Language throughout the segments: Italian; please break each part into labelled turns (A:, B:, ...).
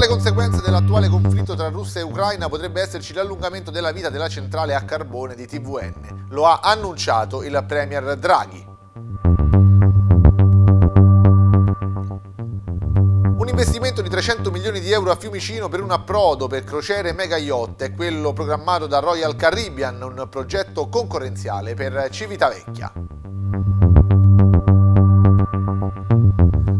A: le conseguenze dell'attuale conflitto tra Russia e Ucraina potrebbe esserci l'allungamento della vita della centrale a carbone di TVN. Lo ha annunciato il Premier Draghi.
B: Un investimento
A: di 300 milioni di euro a Fiumicino per un approdo per crociere mega yacht è quello programmato da Royal Caribbean, un progetto concorrenziale per Civitavecchia.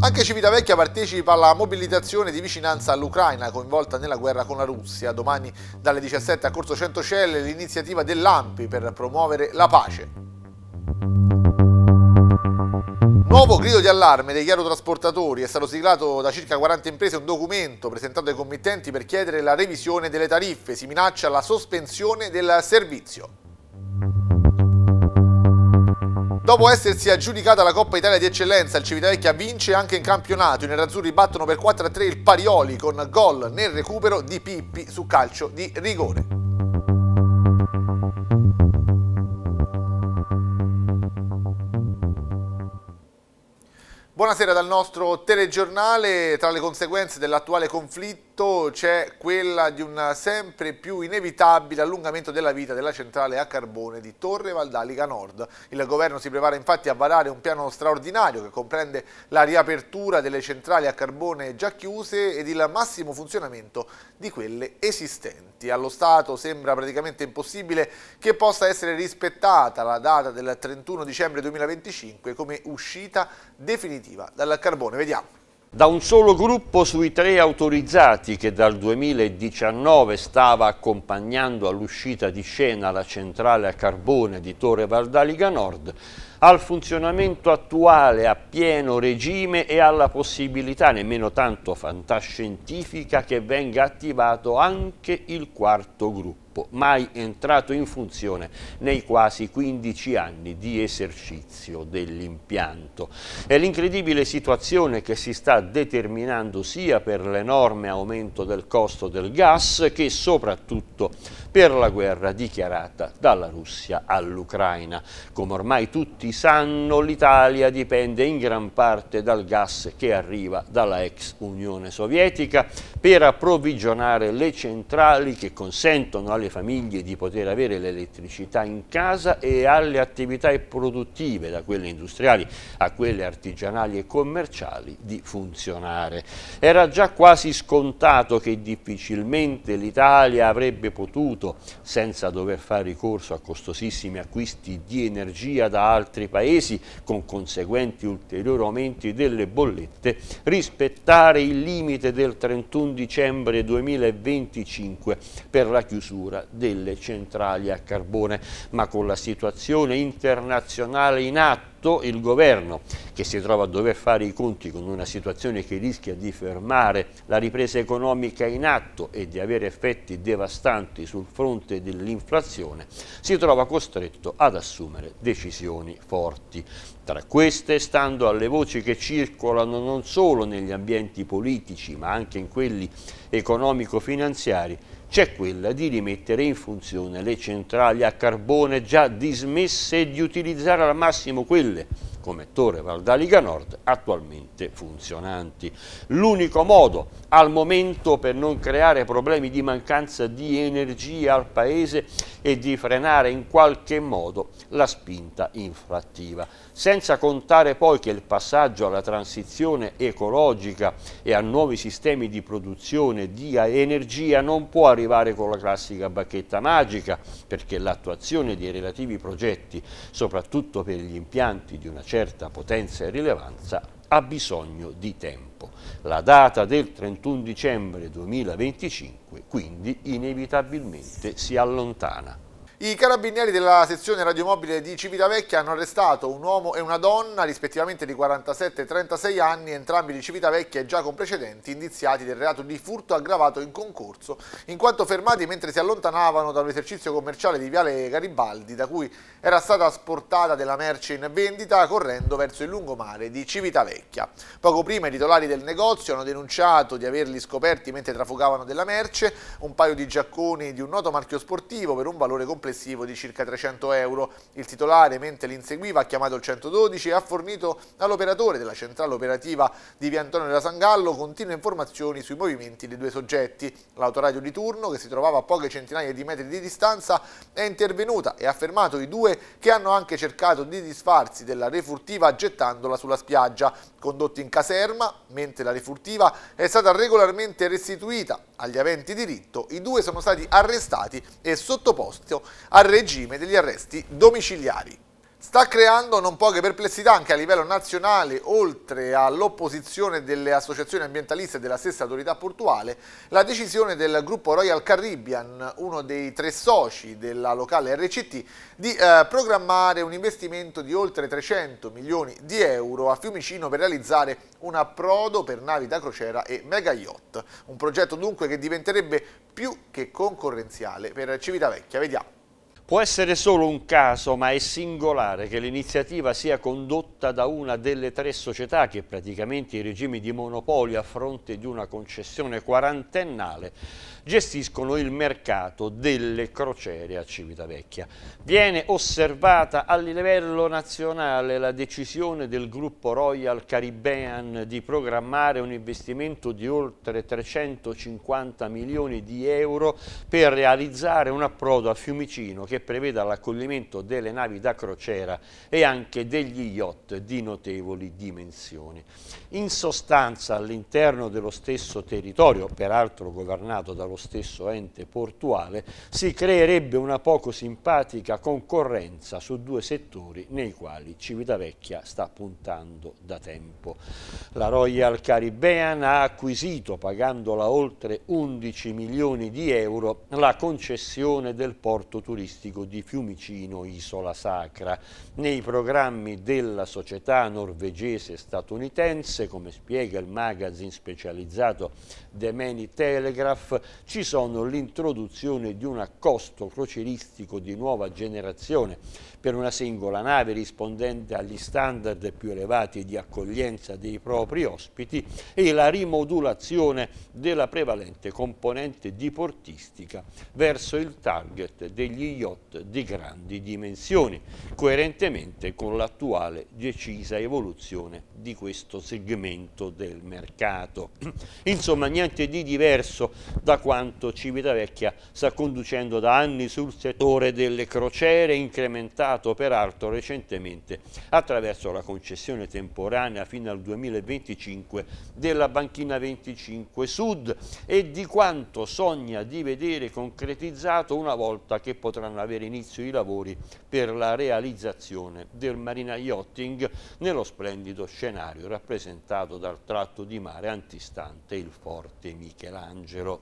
A: Anche Civitavecchia partecipa alla mobilitazione di vicinanza all'Ucraina coinvolta nella guerra con la Russia. Domani dalle 17 a Corso Centocelle l'iniziativa dell'AMPI per promuovere la pace.
B: Nuovo grido di allarme
A: degli aerotrasportatori. È stato siglato da circa 40 imprese un documento presentato ai committenti per chiedere la revisione delle tariffe. Si minaccia la sospensione del servizio. Dopo essersi aggiudicata la Coppa Italia di Eccellenza, il Civitavecchia vince anche in campionato. I nerazzurri battono per 4-3 il Parioli con gol nel recupero di Pippi su calcio di rigore. Buonasera dal nostro telegiornale. Tra le conseguenze dell'attuale conflitto sotto c'è quella di un sempre più inevitabile allungamento della vita della centrale a carbone di Torre Valdalica Nord. Il governo si prepara infatti a varare un piano straordinario che comprende la riapertura delle centrali a carbone già chiuse ed il massimo funzionamento di quelle esistenti. Allo Stato sembra praticamente impossibile che possa essere rispettata la data del 31 dicembre 2025 come uscita definitiva dal carbone. Vediamo
C: da un solo gruppo sui tre autorizzati che dal 2019 stava accompagnando all'uscita di scena la centrale a carbone di Torre Valdaliga Nord, al funzionamento attuale a pieno regime e alla possibilità, nemmeno tanto fantascientifica, che venga attivato anche il quarto gruppo, mai entrato in funzione nei quasi 15 anni di esercizio dell'impianto. È l'incredibile situazione che si sta determinando sia per l'enorme aumento del costo del gas che soprattutto per la guerra dichiarata dalla Russia all'Ucraina. Come ormai tutti tutti sanno l'Italia dipende in gran parte dal gas che arriva dalla ex Unione Sovietica per approvvigionare le centrali che consentono alle famiglie di poter avere l'elettricità in casa e alle attività produttive, da quelle industriali a quelle artigianali e commerciali, di funzionare. Era già quasi scontato che difficilmente l'Italia avrebbe potuto, senza dover fare ricorso a costosissimi acquisti di energia da altri altri paesi, con conseguenti ulteriori aumenti delle bollette, rispettare il limite del 31 dicembre 2025 per la chiusura delle centrali a carbone. Ma con la situazione internazionale in atto, tutto il governo che si trova a dover fare i conti con una situazione che rischia di fermare la ripresa economica in atto e di avere effetti devastanti sul fronte dell'inflazione, si trova costretto ad assumere decisioni forti. Tra queste, stando alle voci che circolano non solo negli ambienti politici ma anche in quelli economico-finanziari, c'è quella di rimettere in funzione le centrali a carbone già dismesse e di utilizzare al massimo quelle come Torre Valdaliga Nord attualmente funzionanti. L'unico modo al momento per non creare problemi di mancanza di energia al Paese è di frenare in qualche modo la spinta inflattiva, senza contare poi che il passaggio alla transizione ecologica e a nuovi sistemi di produzione di energia non può arrivare con la classica bacchetta magica, perché l'attuazione dei relativi progetti, soprattutto per gli impianti di una certa potenza e rilevanza ha bisogno di tempo. La data del 31 dicembre 2025 quindi inevitabilmente si allontana.
A: I carabinieri della sezione radiomobile di Civitavecchia hanno arrestato un uomo e una donna, rispettivamente di 47 e 36 anni, entrambi di Civitavecchia e già con precedenti, indiziati del reato di furto aggravato in concorso, in quanto fermati mentre si allontanavano dall'esercizio commerciale di Viale Garibaldi, da cui era stata asportata della merce in vendita, correndo verso il lungomare di Civitavecchia. Poco prima i titolari del negozio hanno denunciato di averli scoperti mentre trafugavano della merce, un paio di giacconi di un noto marchio sportivo per un valore complessivo complessivo di circa 300 euro. Il titolare, mentre l'inseguiva, ha chiamato il 112 e ha fornito all'operatore della centrale operativa di Via Antonio della Sangallo continue informazioni sui movimenti dei due soggetti. L'autoradio di turno, che si trovava a poche centinaia di metri di distanza, è intervenuta e ha fermato i due che hanno anche cercato di disfarsi della refurtiva gettandola sulla spiaggia, condotti in caserma, mentre la refurtiva è stata regolarmente restituita agli aventi diritto, i due sono stati arrestati e sottoposti al regime degli arresti domiciliari. Sta creando non poche perplessità anche a livello nazionale, oltre all'opposizione delle associazioni ambientaliste e della stessa autorità portuale, la decisione del gruppo Royal Caribbean, uno dei tre soci della locale RCT, di eh, programmare un investimento di oltre 300 milioni di euro a Fiumicino per realizzare un approdo per navi da crociera e mega yacht. Un progetto dunque che diventerebbe più che concorrenziale per Civitavecchia. Vediamo.
C: Può essere solo un caso, ma è singolare che l'iniziativa sia condotta da una delle tre società che praticamente i regimi di monopolio a fronte di una concessione quarantennale gestiscono il mercato delle crociere a Civitavecchia. Viene osservata a livello nazionale la decisione del gruppo Royal Caribbean di programmare un investimento di oltre 350 milioni di euro per realizzare un approdo a Fiumicino che che preveda l'accoglimento delle navi da crociera e anche degli yacht di notevoli dimensioni. In sostanza all'interno dello stesso territorio, peraltro governato dallo stesso ente portuale, si creerebbe una poco simpatica concorrenza su due settori nei quali Civitavecchia sta puntando da tempo. La Royal Caribbean ha acquisito, pagandola oltre 11 milioni di euro, la concessione del porto turistico turistico di Fiumicino Isola Sacra. Nei programmi della società norvegese-statunitense, come spiega il magazine specializzato dei meni Telegraph, ci sono l'introduzione di un accosto croceristico di nuova generazione per una singola nave rispondente agli standard più elevati di accoglienza dei propri ospiti e la rimodulazione della prevalente componente di portistica verso il target degli yacht di grandi dimensioni, coerentemente con l'attuale decisa evoluzione di questo segmento del mercato. Insomma, niente niente di diverso da quanto Civitavecchia sta conducendo da anni sul settore delle crociere, incrementato peraltro recentemente attraverso la concessione temporanea fino al 2025 della banchina 25 Sud e di quanto sogna di vedere concretizzato una volta che potranno avere inizio i lavori per la realizzazione del Marina Yachting nello splendido scenario rappresentato dal tratto di mare antistante il Forte. Arte, Michelangelo,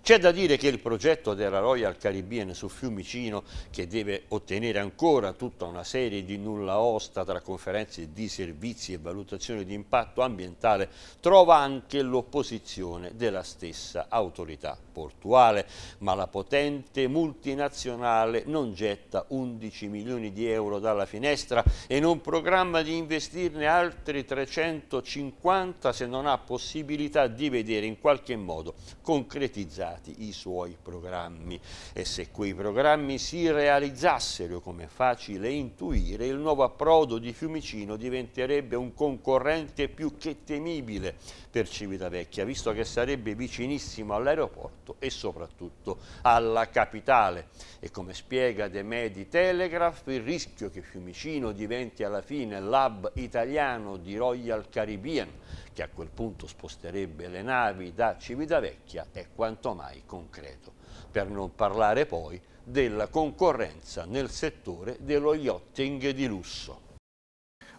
C: c'è da dire che il progetto della Royal Caribbean su Fiumicino, che deve ottenere ancora tutta una serie di nulla osta tra conferenze di servizi e valutazioni di impatto ambientale, trova anche l'opposizione della stessa autorità portuale, ma la potente multinazionale non getta 11 milioni di euro dalla finestra e non programma di investirne altri 350 se non ha possibilità di vedere in qualche modo concretizzare realizzati i suoi programmi e se quei programmi si realizzassero, come è facile intuire, il nuovo approdo di Fiumicino diventerebbe un concorrente più che temibile per Civitavecchia, visto che sarebbe vicinissimo all'aeroporto e soprattutto alla capitale. E come spiega The Medi Telegraph, il rischio che Fiumicino diventi alla fine l'hub italiano di Royal Caribbean che a quel punto sposterebbe le navi da Civitavecchia è quanto mai concreto. Per non parlare poi della concorrenza nel settore dello yachting di lusso.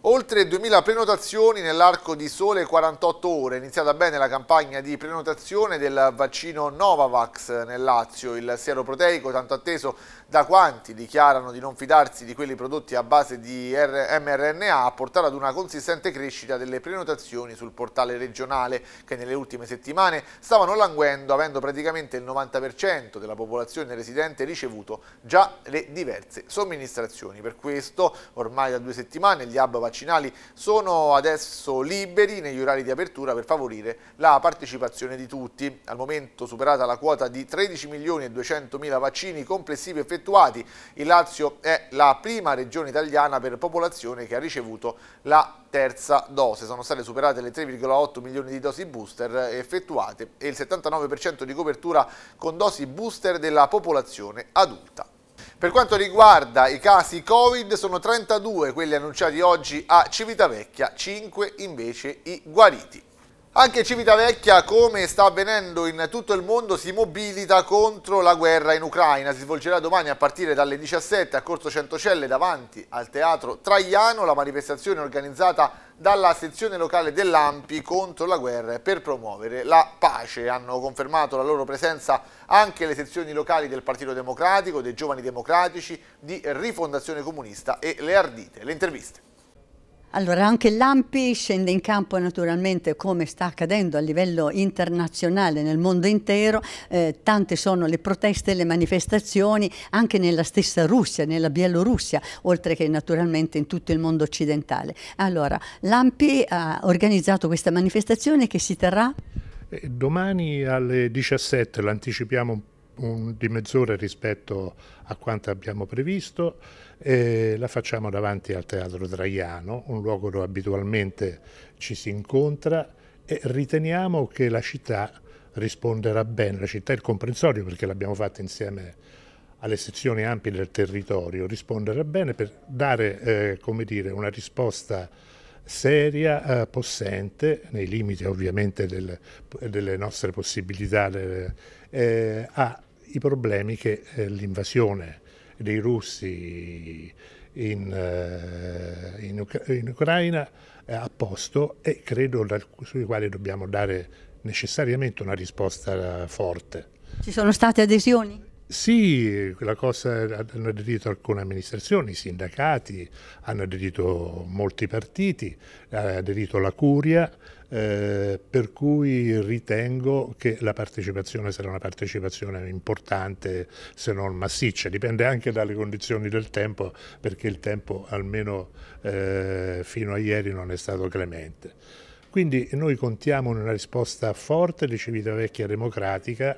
C: Oltre 2.000 prenotazioni nell'arco di sole
A: 48 ore. Iniziata bene la campagna di prenotazione del vaccino Novavax nel Lazio, il siero proteico tanto atteso da quanti dichiarano di non fidarsi di quelli prodotti a base di mRNA a portare ad una consistente crescita delle prenotazioni sul portale regionale che nelle ultime settimane stavano languendo avendo praticamente il 90% della popolazione residente ricevuto già le diverse somministrazioni. Per questo ormai da due settimane gli hub vaccinali sono adesso liberi negli orari di apertura per favorire la partecipazione di tutti. Al momento superata la quota di 13 milioni e 200 mila vaccini complessivi effettuati effettuati. Il Lazio è la prima regione italiana per popolazione che ha ricevuto la terza dose. Sono state superate le 3,8 milioni di dosi booster effettuate e il 79% di copertura con dosi booster della popolazione adulta. Per quanto riguarda i casi Covid, sono 32 quelli annunciati oggi a Civitavecchia, 5 invece i guariti. Anche Civitavecchia, come sta avvenendo in tutto il mondo, si mobilita contro la guerra in Ucraina. Si svolgerà domani a partire dalle 17 a Corso Centocelle davanti al Teatro Traiano, la manifestazione organizzata dalla sezione locale dell'Ampi contro la guerra e per promuovere la pace. Hanno confermato la loro presenza anche le sezioni locali del Partito Democratico, dei Giovani Democratici, di Rifondazione Comunista e Le Ardite. Le interviste.
D: Allora, anche l'AMPI scende in campo naturalmente come sta accadendo a livello internazionale nel mondo intero, eh, tante sono le proteste, e le manifestazioni anche nella stessa Russia, nella Bielorussia, oltre che naturalmente in tutto il mondo occidentale. Allora, l'AMPI ha organizzato questa manifestazione che si terrà?
E: Eh, domani alle 17, l'anticipiamo un un, di mezz'ora rispetto a quanto abbiamo previsto. Eh, la facciamo davanti al Teatro Draiano, un luogo dove abitualmente ci si incontra e riteniamo che la città risponderà bene, la città e il comprensorio, perché l'abbiamo fatto insieme alle sezioni ampie del territorio, risponderà bene per dare eh, come dire, una risposta seria, eh, possente, nei limiti ovviamente del, delle nostre possibilità, eh, a i problemi che eh, l'invasione dei russi in, eh, in, in Ucraina ha posto e credo sui quali dobbiamo dare necessariamente una risposta forte.
D: Ci sono state adesioni?
E: Sì, la cosa hanno aderito alcune amministrazioni, i sindacati, hanno aderito molti partiti, ha aderito la Curia, eh, per cui ritengo che la partecipazione sarà una partecipazione importante se non massiccia, dipende anche dalle condizioni del tempo perché il tempo almeno eh, fino a ieri non è stato clemente. Quindi noi contiamo una risposta forte di Civitavecchia Democratica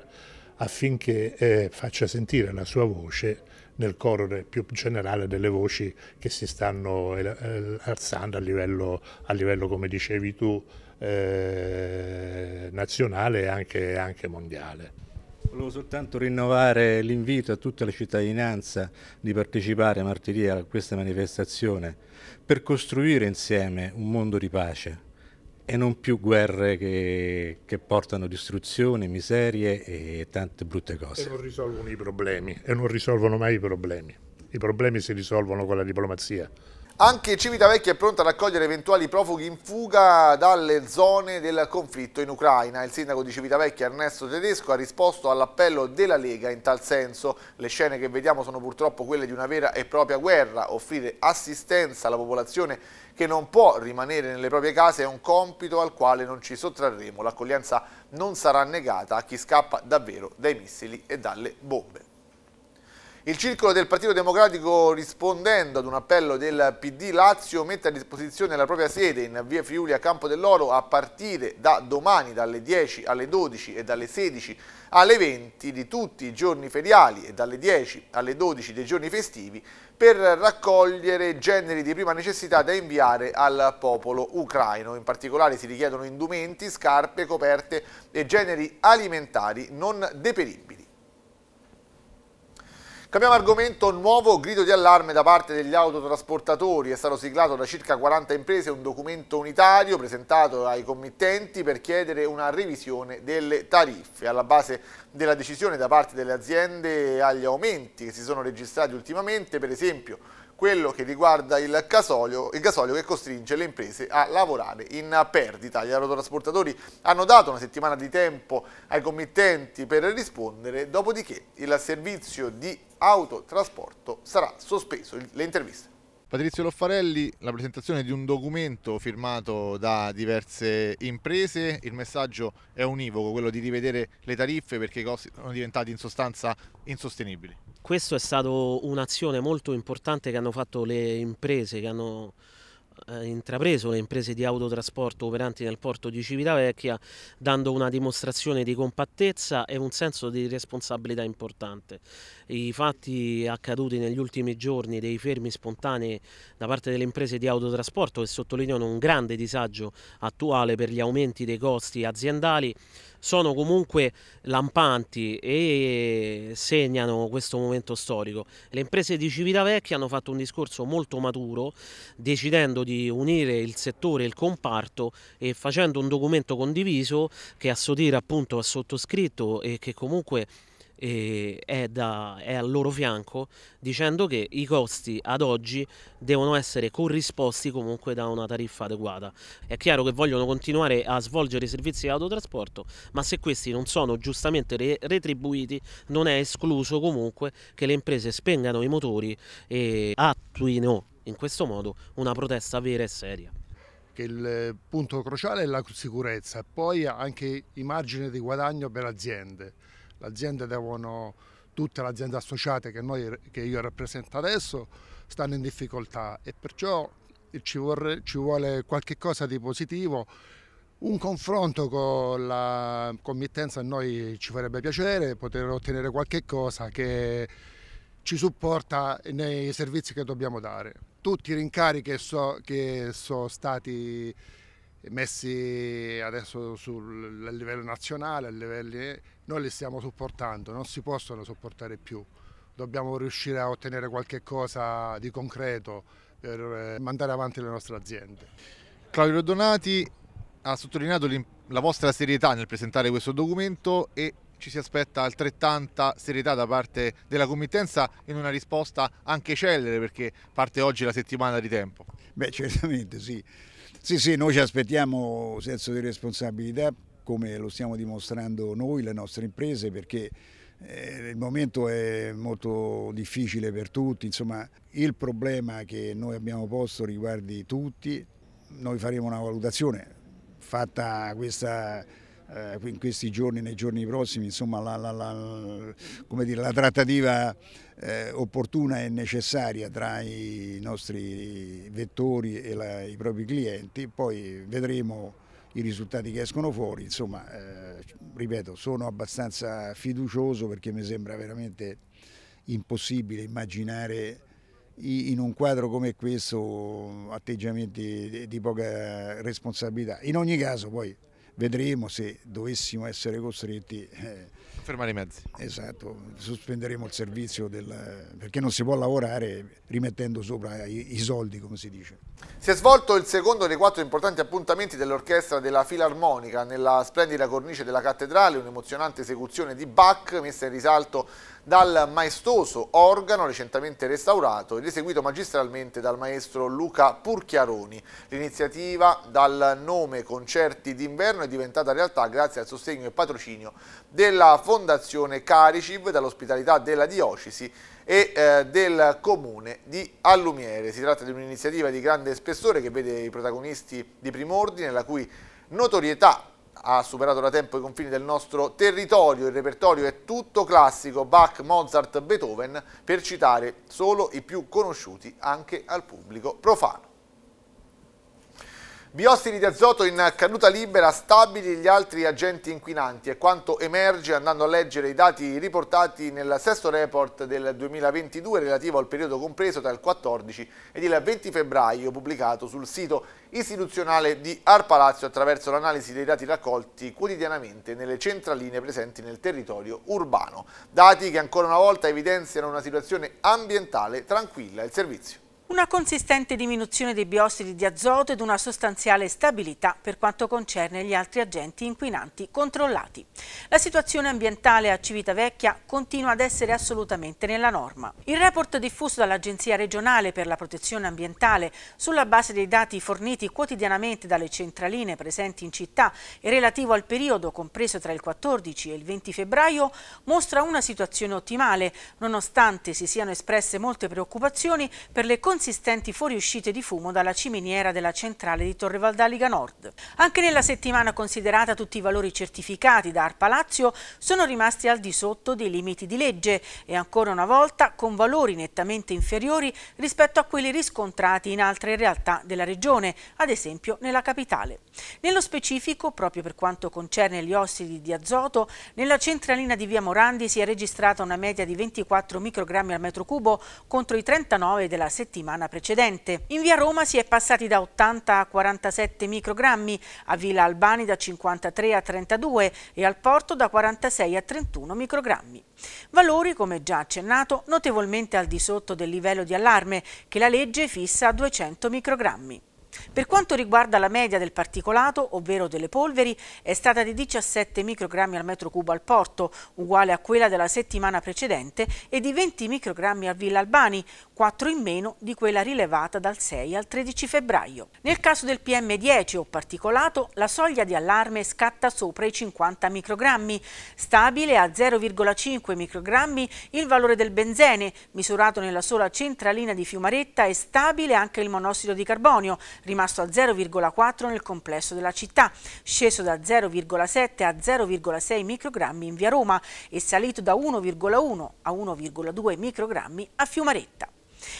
E: affinché eh, faccia sentire la sua voce nel coro più generale delle voci che si stanno eh, alzando a livello, a livello come dicevi tu, eh, nazionale e anche, anche mondiale. Volevo soltanto
F: rinnovare l'invito a tutta la cittadinanza di partecipare martedì a questa manifestazione per costruire insieme un mondo di pace e non più
E: guerre che, che portano distruzione, miserie e tante brutte cose. E non risolvono i problemi, e non risolvono mai i problemi. I problemi si risolvono con la diplomazia.
A: Anche Civitavecchia è pronta ad accogliere eventuali profughi in fuga dalle zone del conflitto in Ucraina. Il sindaco di Civitavecchia Ernesto Tedesco ha risposto all'appello della Lega in tal senso. Le scene che vediamo sono purtroppo quelle di una vera e propria guerra. Offrire assistenza alla popolazione che non può rimanere nelle proprie case è un compito al quale non ci sottrarremo. L'accoglienza non sarà negata a chi scappa davvero dai missili e dalle bombe. Il circolo del Partito Democratico, rispondendo ad un appello del PD Lazio, mette a disposizione la propria sede in via Friuli a Campo dell'Oro a partire da domani dalle 10 alle 12 e dalle 16 alle 20 di tutti i giorni feriali e dalle 10 alle 12 dei giorni festivi per raccogliere generi di prima necessità da inviare al popolo ucraino. In particolare si richiedono indumenti, scarpe, coperte e generi alimentari non deperibili. Cambiamo argomento, nuovo grido di allarme da parte degli autotrasportatori. È stato siglato da circa 40 imprese un documento unitario presentato ai committenti per chiedere una revisione delle tariffe. Alla base della decisione da parte delle aziende agli aumenti che si sono registrati ultimamente, per esempio quello che riguarda il gasolio, il gasolio che costringe le imprese a lavorare in perdita. Gli autotrasportatori hanno dato una settimana di tempo ai committenti per rispondere, dopodiché il servizio di autotrasporto sarà sospeso. Le interviste. Patrizio Loffarelli, la presentazione di un documento firmato da diverse imprese, il messaggio è univoco, quello di rivedere le tariffe perché i costi sono diventati in sostanza
G: insostenibili questo è stato un'azione molto importante che hanno fatto le imprese, che hanno eh, intrapreso le imprese di autotrasporto operanti nel porto di Civitavecchia, dando una dimostrazione di compattezza e un senso di responsabilità importante. I fatti accaduti negli ultimi giorni dei fermi spontanei da parte delle imprese di autotrasporto che sottolineano un grande disagio attuale per gli aumenti dei costi aziendali sono comunque lampanti e segnano questo momento storico. Le imprese di Civitavecchia hanno fatto un discorso molto maturo decidendo di unire il settore e il comparto e facendo un documento condiviso che a Sotira appunto ha sottoscritto e che comunque è, da, è, al loro fianco dicendo che i costi ad oggi devono essere corrisposti comunque da una tariffa adeguata. È chiaro che vogliono continuare a svolgere i servizi di autotrasporto, ma se questi non sono giustamente re retribuiti non è escluso comunque che le imprese spengano i motori e attuino in questo modo una protesta vera e seria che il eh, punto cruciale è la sicurezza,
E: poi anche i margini di guadagno per aziende aziende devono, tutte le aziende associate che, noi, che, io rappresento adesso stanno in difficoltà e perciò ci, vorre, ci vuole qualche cosa di positivo un confronto con la committenza a noi ci farebbe piacere, poter ottenere qualche cosa che ci supporta nei servizi che dobbiamo dare. Tutti i rincari che sono so stati messi adesso sul, a livello nazionale, a livelli, noi li stiamo supportando, non si possono sopportare più. Dobbiamo riuscire a ottenere qualche cosa di concreto per eh, mandare avanti le nostre aziende. Claudio Donati ha sottolineato
A: la vostra serietà nel presentare questo documento e ci si aspetta altrettanta serietà da parte della committenza in una risposta anche celere perché parte oggi la settimana di tempo.
H: Beh certamente sì, sì, sì, noi ci aspettiamo senso di responsabilità come lo stiamo dimostrando noi, le nostre imprese, perché eh, il momento è molto difficile per tutti, insomma il problema che noi abbiamo posto riguardi tutti, noi faremo una valutazione fatta questa eh, in questi giorni, nei giorni prossimi, insomma, la, la, la, dire, la trattativa eh, opportuna e necessaria tra i nostri vettori e i propri clienti, poi vedremo i risultati che escono fuori, insomma, eh, ripeto, sono abbastanza fiducioso perché mi sembra veramente impossibile immaginare in un quadro come questo atteggiamenti di poca responsabilità. In ogni caso poi vedremo se dovessimo essere costretti. Eh,
A: Fermare i mezzi. Esatto,
H: sospenderemo il servizio del, perché non si può lavorare rimettendo sopra i, i soldi, come si dice.
A: Si è svolto il secondo dei quattro importanti appuntamenti dell'orchestra della Filarmonica nella splendida cornice della cattedrale, un'emozionante esecuzione di Bach messa in risalto dal maestoso organo recentemente restaurato ed eseguito magistralmente dal maestro Luca Purchiaroni. L'iniziativa dal nome Concerti d'inverno è diventata realtà grazie al sostegno e patrocinio della Fondazione Cariciv, dall'ospitalità della Diocesi e eh, del Comune di Allumiere. Si tratta di un'iniziativa di grande spessore che vede i protagonisti di prim'ordine, la cui notorietà ha superato da tempo i confini del nostro territorio, il repertorio è tutto classico, Bach, Mozart, Beethoven, per citare solo i più conosciuti anche al pubblico profano. Biossidi di azoto in caduta libera stabili gli altri agenti inquinanti è quanto emerge andando a leggere i dati riportati nel sesto report del 2022 relativo al periodo compreso tra il 14 ed il 20 febbraio pubblicato sul sito istituzionale di Arpalazio attraverso l'analisi dei dati raccolti quotidianamente nelle centraline presenti nel territorio urbano. Dati che ancora una volta evidenziano una situazione ambientale tranquilla. Il servizio
D: una consistente diminuzione dei biossidi di azoto ed una sostanziale stabilità per quanto concerne gli altri agenti inquinanti controllati. La situazione ambientale a Civitavecchia continua ad essere assolutamente nella norma. Il report diffuso dall'Agenzia regionale per la protezione ambientale sulla base dei dati forniti quotidianamente dalle centraline presenti in città e relativo al periodo compreso tra il 14 e il 20 febbraio mostra una situazione ottimale, nonostante si siano espresse molte preoccupazioni per le conseguenze consistenti fuoriuscite di fumo dalla ciminiera della centrale di Torre Valdaliga Nord. Anche nella settimana considerata tutti i valori certificati da Arpalazio sono rimasti al di sotto dei limiti di legge e ancora una volta con valori nettamente inferiori rispetto a quelli riscontrati in altre realtà della regione, ad esempio nella capitale. Nello specifico, proprio per quanto concerne gli ossidi di azoto, nella centralina di Via Morandi si è registrata una media di 24 microgrammi al metro cubo contro i 39 della settimana precedente. In Via Roma si è passati da 80 a 47 microgrammi, a Villa Albani da 53 a 32 e al Porto da 46 a 31 microgrammi. Valori, come già accennato, notevolmente al di sotto del livello di allarme che la legge fissa a 200 microgrammi. Per quanto riguarda la media del particolato, ovvero delle polveri, è stata di 17 microgrammi al metro cubo al porto, uguale a quella della settimana precedente, e di 20 microgrammi a Villa Albani, 4 in meno di quella rilevata dal 6 al 13 febbraio. Nel caso del PM10 o particolato, la soglia di allarme scatta sopra i 50 microgrammi, stabile a 0,5 microgrammi il valore del benzene, misurato nella sola centralina di Fiumaretta, e stabile anche il monossido di carbonio, rimasto a 0,4 nel complesso della città, sceso da 0,7 a 0,6 microgrammi in via Roma e salito da 1,1 a 1,2 microgrammi a Fiumaretta.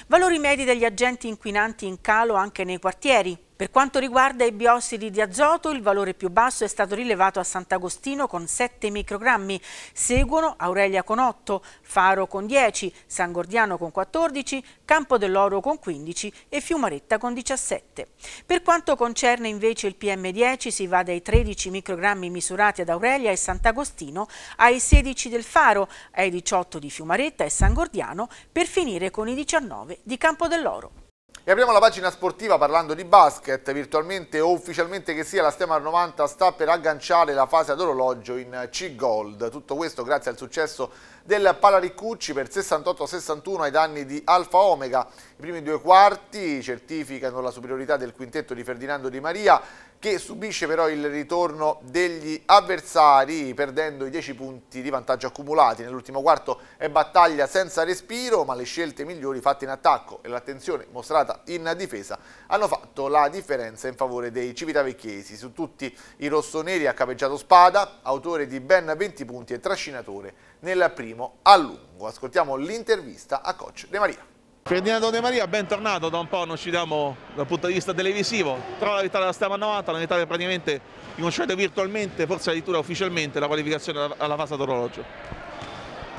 D: Valori medi degli agenti inquinanti in calo anche nei quartieri. Per quanto riguarda i biossidi di azoto, il valore più basso è stato rilevato a Sant'Agostino con 7 microgrammi, seguono Aurelia con 8, Faro con 10, San Gordiano con 14, Campo dell'Oro con 15 e Fiumaretta con 17. Per quanto concerne invece il PM10 si va dai 13 microgrammi misurati ad Aurelia e Sant'Agostino ai 16 del Faro, ai 18 di Fiumaretta e San Gordiano per finire con i 19 di Campo dell'Oro. E apriamo
A: la pagina sportiva parlando di basket, virtualmente o ufficialmente che sia la Stemar 90 sta per agganciare la fase ad orologio in C-Gold, tutto questo grazie al successo del Palaricucci per 68-61 ai danni di Alfa Omega. I primi due quarti certificano la superiorità del quintetto di Ferdinando Di Maria che subisce però il ritorno degli avversari perdendo i 10 punti di vantaggio accumulati. Nell'ultimo quarto è battaglia senza respiro ma le scelte migliori fatte in attacco e l'attenzione mostrata in difesa hanno fatto la differenza in favore dei civitavecchiesi. Su tutti i rossoneri ha capeggiato Spada, autore di ben 20 punti e trascinatore nel primo a lungo. Ascoltiamo l'intervista a coach De Maria. Ferdinando De Maria,
F: bentornato, da un po' non ci diamo dal punto di vista televisivo, però la vittoria della stiamo a 90, la vittoria praticamente riconosciate virtualmente, forse addirittura ufficialmente, la qualificazione alla fase d'orologio.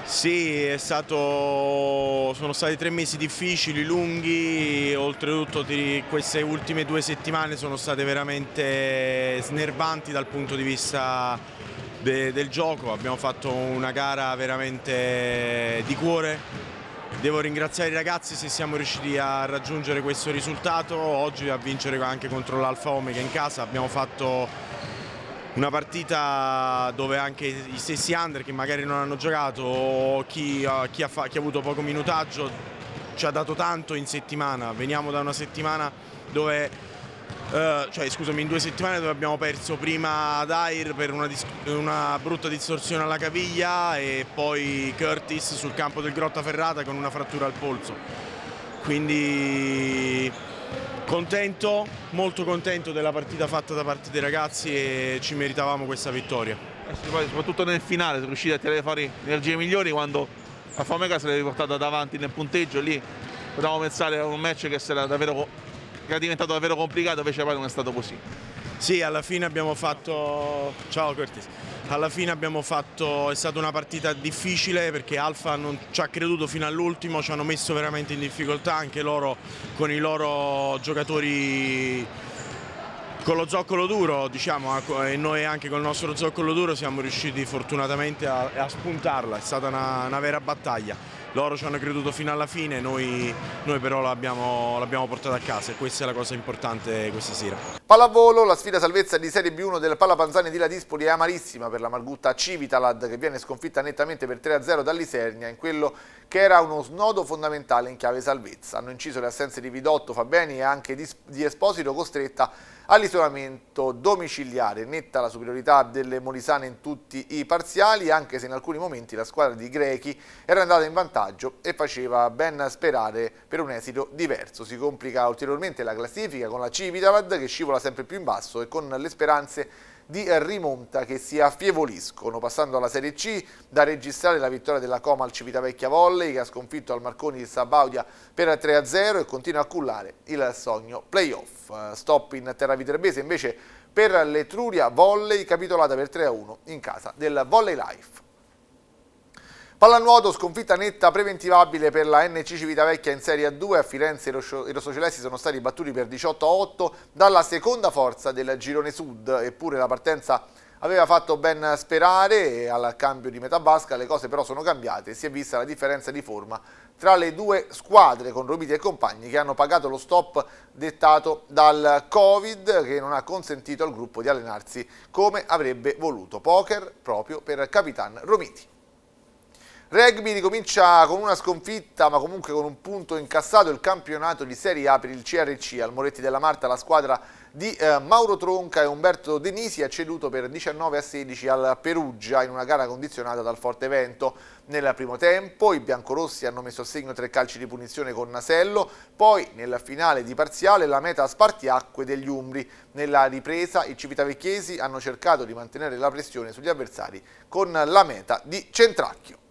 F: Sì, stato, sono stati tre mesi difficili, lunghi, oltretutto queste ultime due settimane sono state veramente snervanti dal punto di vista de, del gioco, abbiamo fatto una gara veramente di cuore. Devo ringraziare i ragazzi se siamo riusciti a raggiungere questo risultato, oggi a vincere anche contro l'Alfa Omega in casa, abbiamo fatto una partita dove anche i stessi under che magari non hanno giocato o chi, eh, chi, ha, chi ha avuto poco minutaggio ci ha dato tanto in settimana, veniamo da una settimana dove eh, cioè scusami, in due settimane dove abbiamo perso prima Dair per una, una, brutta distorsione alla caviglia e poi Curtis sul campo del Grotta Ferrata con una frattura al polso. Quindi contento, molto contento della partita fatta da parte dei ragazzi e ci meritavamo questa vittoria. Eh, soprattutto nel finale sono riusciti a tirare fuori energie migliori quando la Famega se l'è riportata davanti nel punteggio lì potevamo pensare a un match che sarà davvero che è diventato davvero complicato, invece poi non è stato così. Sì, alla fine abbiamo fatto... Ciao Curtis. Alla fine abbiamo fatto... è stata una partita difficile perché Alfa non ci ha creduto fino all'ultimo, ci hanno messo veramente in difficoltà anche loro con i loro giocatori con lo zoccolo duro diciamo e noi anche con il nostro zoccolo duro siamo riusciti fortunatamente a, a spuntarla, è stata una, una vera battaglia loro ci hanno creduto fino alla fine, noi, noi però l'abbiamo portata a casa e questa è la cosa importante questa sera.
A: Pallavolo, la sfida salvezza di Serie B1 del Pallapanzani di La Dispoli è amarissima per la Margutta Civitalad che viene sconfitta nettamente per 3-0 dall'Isernia in quello che era uno snodo fondamentale in chiave salvezza. Hanno inciso le assenze di Vidotto, Fabeni e anche di Esposito costretta All'isolamento domiciliare, netta la superiorità delle molisane in tutti i parziali, anche se in alcuni momenti la squadra di Grechi era andata in vantaggio e faceva ben sperare per un esito diverso. Si complica ulteriormente la classifica con la Civitavad che scivola sempre più in basso e con le speranze di rimonta che si affievoliscono, passando alla Serie C da registrare la vittoria della Coma al Civitavecchia Volley che ha sconfitto al Marconi di Sabaudia per 3-0 e continua a cullare il sogno playoff. Stop in terra viterbese invece per l'Etruria Volley capitolata per 3-1 in casa del Volley Life. Pallanuoto, sconfitta netta preventivabile per la NC Civitavecchia in Serie A2. A Firenze i rosocelesti sono stati battuti per 18-8 a dalla seconda forza del girone sud, eppure la partenza aveva fatto ben sperare al cambio di metà basca, le cose però sono cambiate, e si è vista la differenza di forma tra le due squadre con Romiti e compagni che hanno pagato lo stop dettato dal Covid che non ha consentito al gruppo di allenarsi come avrebbe voluto. Poker proprio per Capitan Romiti. Rugby ricomincia con una sconfitta ma comunque con un punto incassato il campionato di Serie A per il CRC al Moretti della Marta la squadra di eh, Mauro Tronca e Umberto Denisi ha ceduto per 19 a 16 al Perugia in una gara condizionata dal forte vento. Nel primo tempo i biancorossi hanno messo a segno tre calci di punizione con Nasello, poi nella finale di parziale la meta a spartiacque degli Umbri. Nella ripresa i civitavecchiesi hanno cercato di mantenere la pressione sugli avversari con la meta di Centracchio.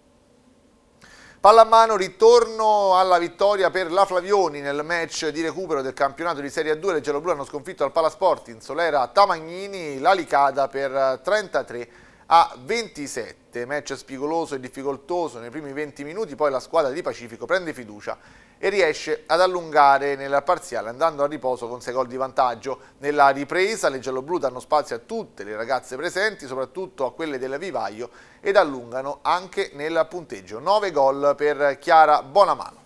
A: Palla a mano, ritorno alla vittoria per la Flavioni nel match di recupero del campionato di Serie 2. Le Geloblu hanno sconfitto al Palasport in Solera Tamagnini la l'Alicada per 33 a 27 trasmette, match spigoloso e difficoltoso nei primi 20 minuti, poi la squadra di Pacifico prende fiducia e riesce ad allungare nella parziale andando a riposo con 6 gol di vantaggio. Nella ripresa le gialloblu danno spazio a tutte le ragazze presenti, soprattutto a quelle della Vivaio ed allungano anche nel punteggio. 9 gol per Chiara Bonamano.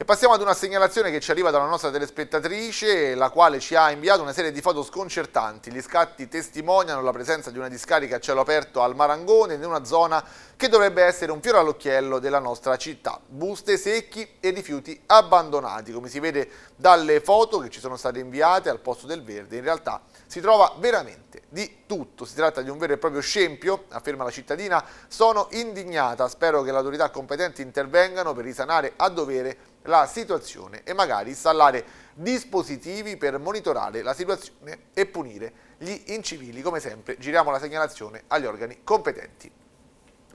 A: E passiamo ad una segnalazione che ci arriva dalla nostra telespettatrice, la quale ci ha inviato una serie di foto sconcertanti. Gli scatti testimoniano la presenza di una discarica a cielo aperto al Marangone, in una zona che dovrebbe essere un fiore all'occhiello della nostra città. Buste secchi e rifiuti abbandonati, come si vede dalle foto che ci sono state inviate al posto del verde. In realtà si trova veramente di tutto. Si tratta di un vero e proprio scempio, afferma la cittadina. Sono indignata, spero che le autorità competenti intervengano per risanare a dovere la situazione e magari installare dispositivi per monitorare la situazione e punire gli incivili. Come sempre giriamo la segnalazione agli organi competenti.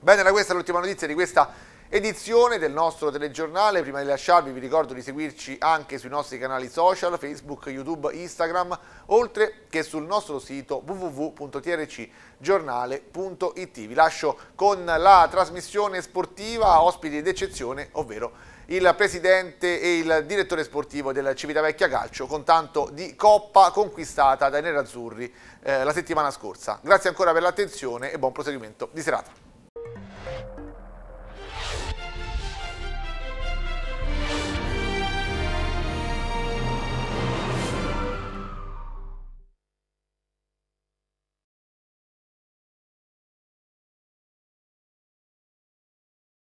A: Bene, da questa è l'ultima notizia di questa edizione del nostro telegiornale. Prima di lasciarvi vi ricordo di seguirci anche sui nostri canali social, Facebook, YouTube, Instagram, oltre che sul nostro sito www.trcgiornale.it. Vi lascio con la trasmissione sportiva ospiti d'eccezione, ovvero il presidente e il direttore sportivo del Civitavecchia Calcio con tanto di coppa conquistata dai nerazzurri eh, la settimana scorsa. Grazie ancora per l'attenzione e buon proseguimento di serata.